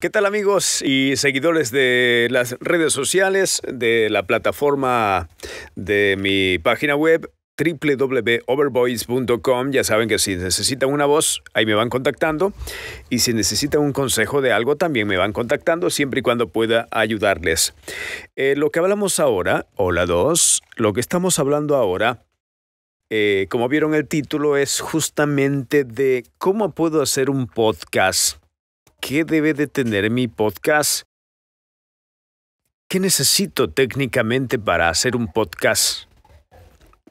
¿Qué tal amigos y seguidores de las redes sociales, de la plataforma de mi página web? www.overboys.com. Ya saben que si necesitan una voz, ahí me van contactando. Y si necesitan un consejo de algo, también me van contactando, siempre y cuando pueda ayudarles. Eh, lo que hablamos ahora, hola dos, lo que estamos hablando ahora, eh, como vieron el título, es justamente de cómo puedo hacer un podcast ¿Qué debe de tener mi podcast? ¿Qué necesito técnicamente para hacer un podcast?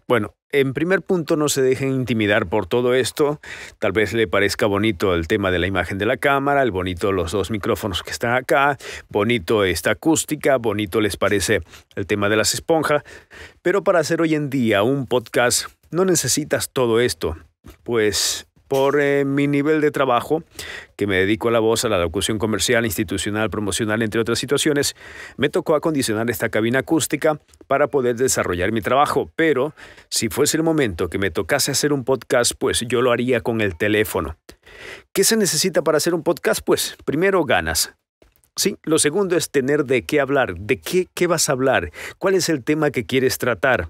Bueno, en primer punto, no se dejen intimidar por todo esto. Tal vez le parezca bonito el tema de la imagen de la cámara, el bonito los dos micrófonos que están acá, bonito esta acústica, bonito les parece el tema de las esponjas. Pero para hacer hoy en día un podcast no necesitas todo esto, pues por eh, mi nivel de trabajo, que me dedico a la voz, a la locución comercial, institucional, promocional, entre otras situaciones, me tocó acondicionar esta cabina acústica para poder desarrollar mi trabajo. Pero si fuese el momento que me tocase hacer un podcast, pues yo lo haría con el teléfono. ¿Qué se necesita para hacer un podcast? Pues primero ganas, Sí, lo segundo es tener de qué hablar, de qué, qué, vas a hablar, cuál es el tema que quieres tratar.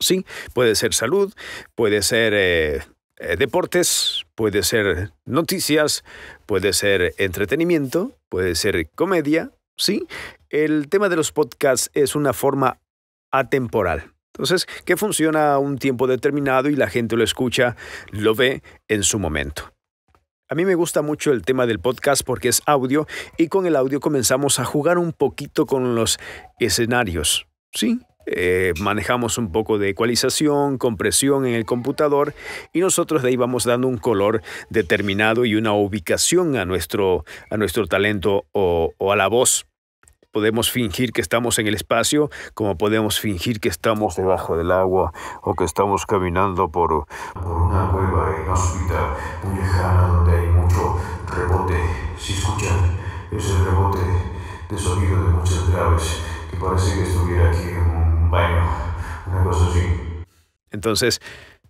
Sí, puede ser salud, puede ser eh, eh, deportes, puede ser noticias, puede ser entretenimiento, puede ser comedia, ¿sí? El tema de los podcasts es una forma atemporal. Entonces, que funciona a un tiempo determinado y la gente lo escucha, lo ve en su momento. A mí me gusta mucho el tema del podcast porque es audio y con el audio comenzamos a jugar un poquito con los escenarios. Sí, eh, manejamos un poco de ecualización, compresión en el computador y nosotros de ahí vamos dando un color determinado y una ubicación a nuestro, a nuestro talento o, a la voz. Podemos fingir que estamos en el espacio, como podemos fingir que estamos debajo del agua o que estamos caminando por, una cueva en muy lejana, donde hay mucho rebote. Si escuchan, es rebote de sonido de muchas graves que parece que estuviera aquí en un entonces,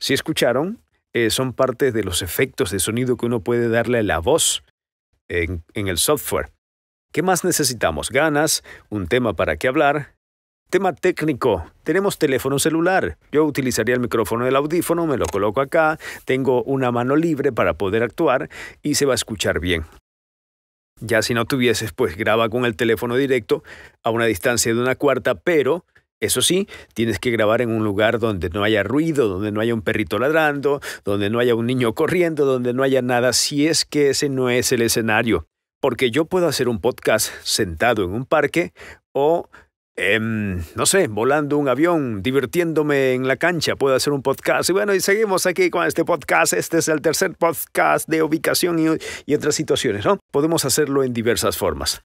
si escucharon, eh, son parte de los efectos de sonido que uno puede darle a la voz en, en el software. ¿Qué más necesitamos? Ganas, un tema para qué hablar. Tema técnico. Tenemos teléfono celular. Yo utilizaría el micrófono del audífono, me lo coloco acá, tengo una mano libre para poder actuar y se va a escuchar bien. Ya si no tuvieses, pues graba con el teléfono directo a una distancia de una cuarta, pero eso sí, tienes que grabar en un lugar donde no haya ruido, donde no haya un perrito ladrando, donde no haya un niño corriendo, donde no haya nada, si es que ese no es el escenario. Porque yo puedo hacer un podcast sentado en un parque o, em, no sé, volando un avión, divirtiéndome en la cancha, puedo hacer un podcast. Y bueno, y seguimos aquí con este podcast. Este es el tercer podcast de ubicación y, y otras situaciones, ¿no? Podemos hacerlo en diversas formas.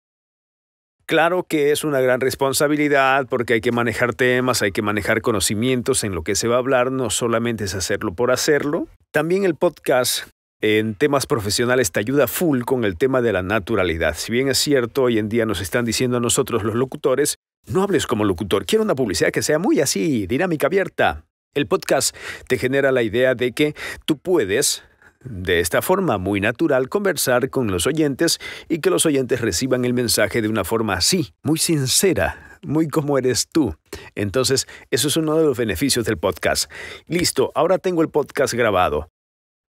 Claro que es una gran responsabilidad porque hay que manejar temas, hay que manejar conocimientos en lo que se va a hablar, no solamente es hacerlo por hacerlo. También el podcast en temas profesionales te ayuda full con el tema de la naturalidad. Si bien es cierto, hoy en día nos están diciendo a nosotros los locutores, no hables como locutor, quiero una publicidad que sea muy así, dinámica abierta. El podcast te genera la idea de que tú puedes de esta forma muy natural conversar con los oyentes y que los oyentes reciban el mensaje de una forma así, muy sincera, muy como eres tú. Entonces, eso es uno de los beneficios del podcast. Listo, ahora tengo el podcast grabado.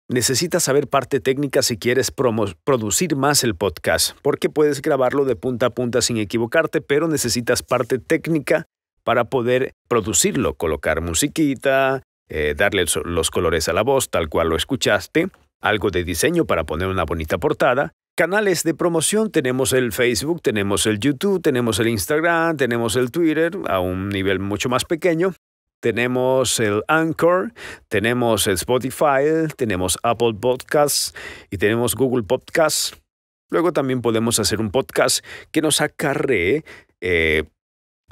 Necesitas saber parte técnica si quieres producir más el podcast, porque puedes grabarlo de punta a punta sin equivocarte, pero necesitas parte técnica para poder producirlo, colocar musiquita, eh, darle los colores a la voz tal cual lo escuchaste, algo de diseño para poner una bonita portada. Canales de promoción, tenemos el Facebook, tenemos el YouTube, tenemos el Instagram, tenemos el Twitter a un nivel mucho más pequeño, tenemos el Anchor, tenemos el Spotify, tenemos Apple Podcasts y tenemos Google Podcasts. Luego también podemos hacer un podcast que nos acarree eh,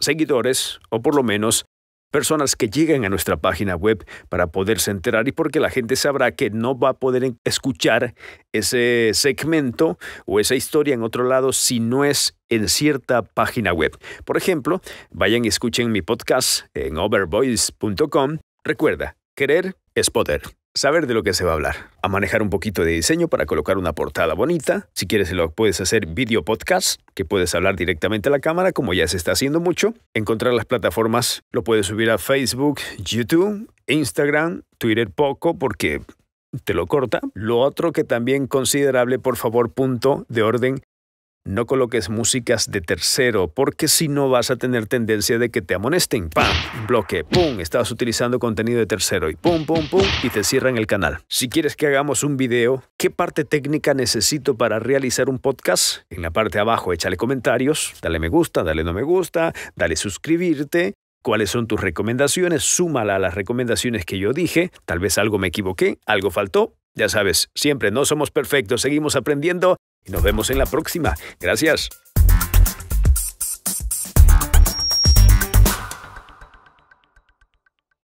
seguidores o por lo menos personas que lleguen a nuestra página web para poderse enterar y porque la gente sabrá que no va a poder escuchar ese segmento o esa historia en otro lado si no es en cierta página web. Por ejemplo, vayan y escuchen mi podcast en overvoice.com. Recuerda, querer es poder saber de lo que se va a hablar, a manejar un poquito de diseño para colocar una portada bonita. Si quieres, lo puedes hacer video podcast, que puedes hablar directamente a la cámara, como ya se está haciendo mucho. Encontrar las plataformas, lo puedes subir a Facebook, YouTube, Instagram, Twitter poco, porque te lo corta. Lo otro que también considerable, por favor, punto de orden no coloques músicas de tercero, porque si no vas a tener tendencia de que te amonesten. ¡Pam! Bloque, ¡pum! Estás utilizando contenido de tercero y ¡pum, pum, pum! Y te cierran el canal. Si quieres que hagamos un video, ¿qué parte técnica necesito para realizar un podcast? En la parte de abajo échale comentarios, dale me gusta, dale no me gusta, dale suscribirte cuáles son tus recomendaciones, súmala a las recomendaciones que yo dije, tal vez algo me equivoqué, algo faltó, ya sabes, siempre no somos perfectos, seguimos aprendiendo, y nos vemos en la próxima. Gracias.